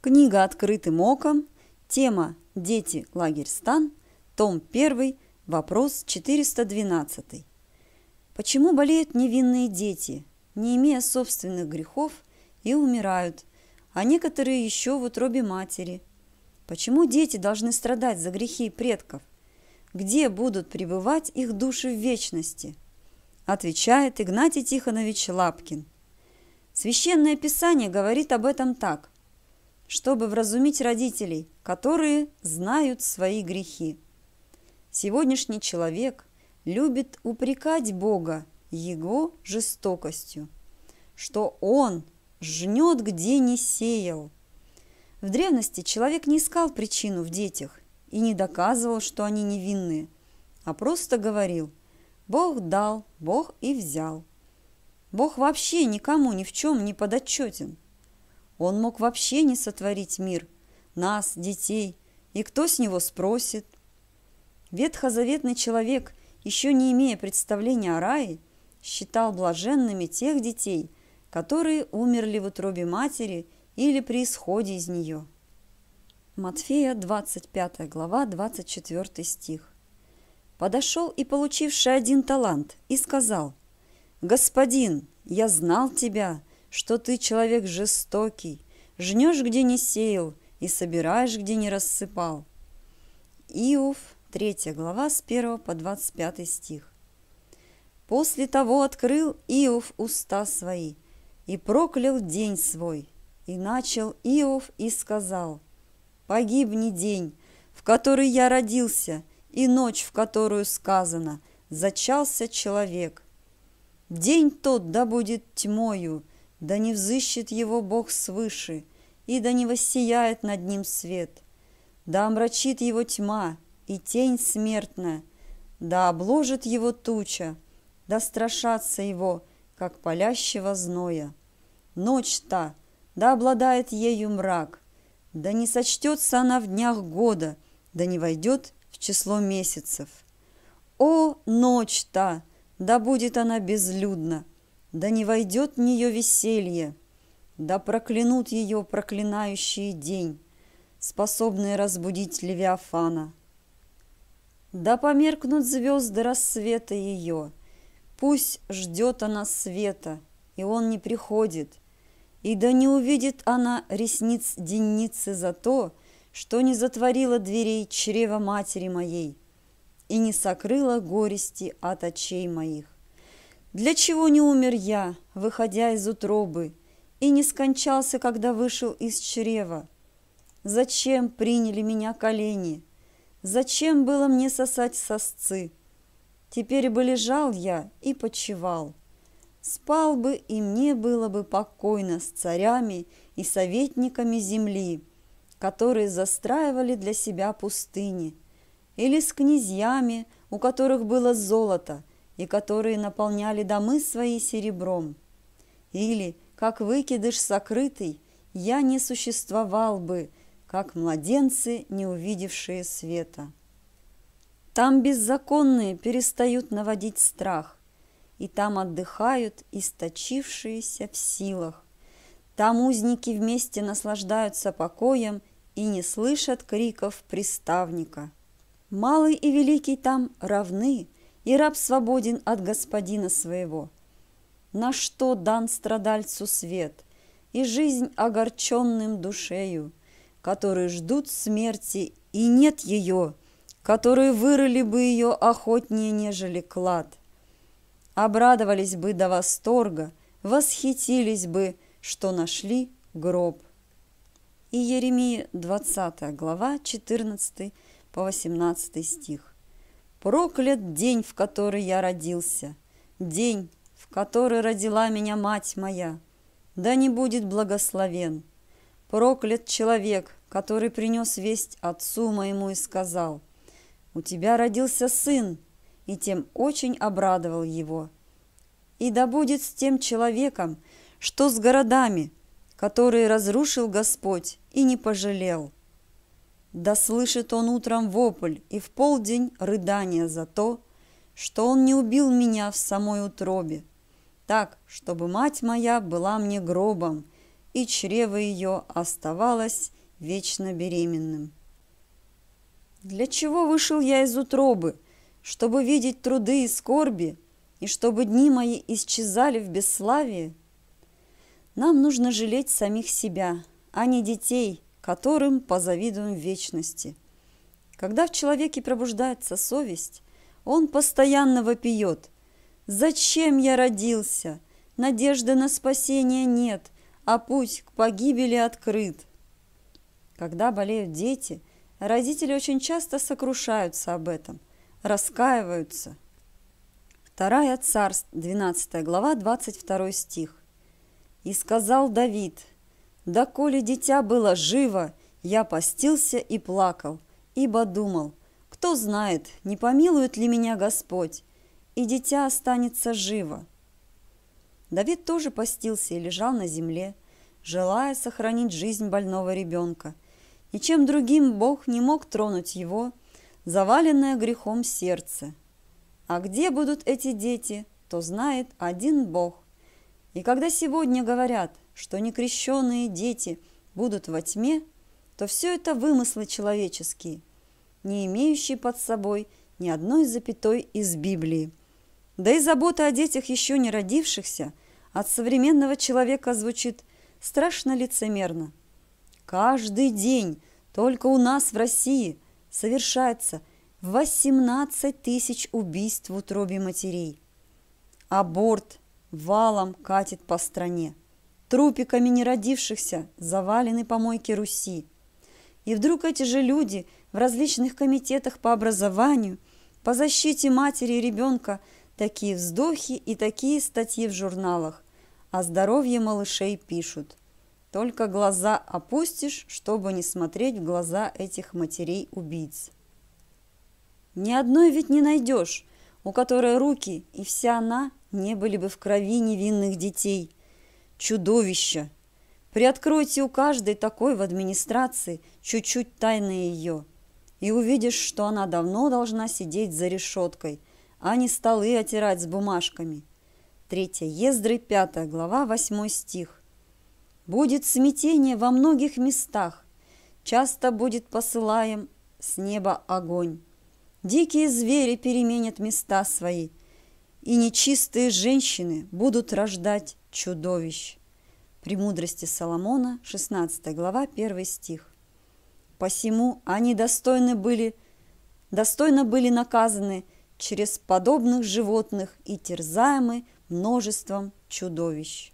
Книга «Открытым оком», тема «Дети. Лагерь Стан», том 1, вопрос 412. Почему болеют невинные дети, не имея собственных грехов, и умирают, а некоторые еще в утробе матери? Почему дети должны страдать за грехи предков? Где будут пребывать их души в вечности? Отвечает Игнатий Тихонович Лапкин. Священное Писание говорит об этом так – чтобы вразумить родителей, которые знают свои грехи. Сегодняшний человек любит упрекать Бога его жестокостью, что он жнет, где не сеял. В древности человек не искал причину в детях и не доказывал, что они невинные, а просто говорил «Бог дал, Бог и взял». Бог вообще никому ни в чем не подотчетен – он мог вообще не сотворить мир, нас, детей, и кто с него спросит? Ветхозаветный человек, еще не имея представления о рае, считал блаженными тех детей, которые умерли в утробе матери или при исходе из нее. Матфея, 25 глава, 24 стих. Подошел и получивший один талант и сказал, «Господин, я знал тебя, что ты человек жестокий, жнешь, где не сеял, и собираешь, где не рассыпал. Иов, 3 глава, с 1 по 25 стих. После того открыл Иов уста свои и проклял день свой, и начал Иов и сказал, «Погибни день, в который я родился, и ночь, в которую сказано, зачался человек. День тот да будет тьмою, — да не взыщет его Бог свыше, и да не воссияет над ним свет, да омрачит его тьма и тень смертная, да обложит его туча, да страшатся его, как палящего зноя. Ночь та, да обладает ею мрак, да не сочтется она в днях года, да не войдет в число месяцев. О, ночь та, да будет она безлюдна, да не войдет в нее веселье, да проклянут ее проклинающий день, способные разбудить Левиафана. Да померкнут звезды рассвета ее, пусть ждет она света, и он не приходит, и да не увидит она ресниц денницы за то, что не затворила дверей чрева матери моей и не сокрыла горести от очей моих. Для чего не умер я, выходя из утробы, и не скончался, когда вышел из чрева? Зачем приняли меня колени? Зачем было мне сосать сосцы? Теперь бы лежал я и почевал. Спал бы, и мне было бы покойно с царями и советниками земли, которые застраивали для себя пустыни, или с князьями, у которых было золото – и которые наполняли домы свои серебром. Или, как выкидыш сокрытый, я не существовал бы, как младенцы, не увидевшие света. Там беззаконные перестают наводить страх, и там отдыхают источившиеся в силах. Там узники вместе наслаждаются покоем и не слышат криков приставника. Малый и великий там равны, и раб свободен от господина своего. На что дан страдальцу свет и жизнь огорченным душею, которые ждут смерти, и нет ее, которые вырыли бы ее охотнее, нежели клад. Обрадовались бы до восторга, восхитились бы, что нашли гроб. И Еремия 20 глава 14 по 18 стих. Проклят день, в который я родился, день, в который родила меня мать моя. Да не будет благословен. Проклят человек, который принес весть отцу моему и сказал, «У тебя родился сын», и тем очень обрадовал его. И да будет с тем человеком, что с городами, которые разрушил Господь и не пожалел. Да слышит он утром вопль и в полдень рыдание за то, что он не убил меня в самой утробе, так, чтобы мать моя была мне гробом, и чрево ее оставалось вечно беременным. Для чего вышел я из утробы? Чтобы видеть труды и скорби, и чтобы дни мои исчезали в бесславии? Нам нужно жалеть самих себя, а не детей – которым позавидуем в вечности. Когда в человеке пробуждается совесть, он постоянно вопиет «Зачем я родился? Надежды на спасение нет, а путь к погибели открыт». Когда болеют дети, родители очень часто сокрушаются об этом, раскаиваются. Вторая царств, 12 глава, 22 стих. «И сказал Давид – да коли дитя было живо, я постился и плакал, ибо думал, кто знает, не помилует ли меня Господь, и дитя останется живо. Давид тоже постился и лежал на земле, желая сохранить жизнь больного ребенка. Ничем другим Бог не мог тронуть его, заваленное грехом сердце. А где будут эти дети, то знает один Бог. И когда сегодня говорят – что некрещенные дети будут во тьме, то все это вымыслы человеческие, не имеющие под собой ни одной запятой из Библии. Да и забота о детях еще не родившихся от современного человека звучит страшно лицемерно. Каждый день только у нас в России совершается 18 тысяч убийств в утробе матерей. Аборт валом катит по стране трупиками не родившихся завалены помойки Руси. И вдруг эти же люди в различных комитетах по образованию, по защите матери и ребенка, такие вздохи и такие статьи в журналах. О здоровье малышей пишут. Только глаза опустишь, чтобы не смотреть в глаза этих матерей-убийц. Ни одной ведь не найдешь, у которой руки и вся она не были бы в крови невинных детей – Чудовище! Приоткройте у каждой такой в администрации чуть-чуть тайны ее, и увидишь, что она давно должна сидеть за решеткой, а не столы отирать с бумажками. Третья Ездры, 5 глава, восьмой стих. Будет смятение во многих местах, часто будет посылаем с неба огонь. Дикие звери переменят места свои, и нечистые женщины будут рождать чудовищ. Премудрости Соломона, 16 глава, 1 стих. Посему они достойны были, достойно были наказаны через подобных животных и терзаемы множеством чудовищ.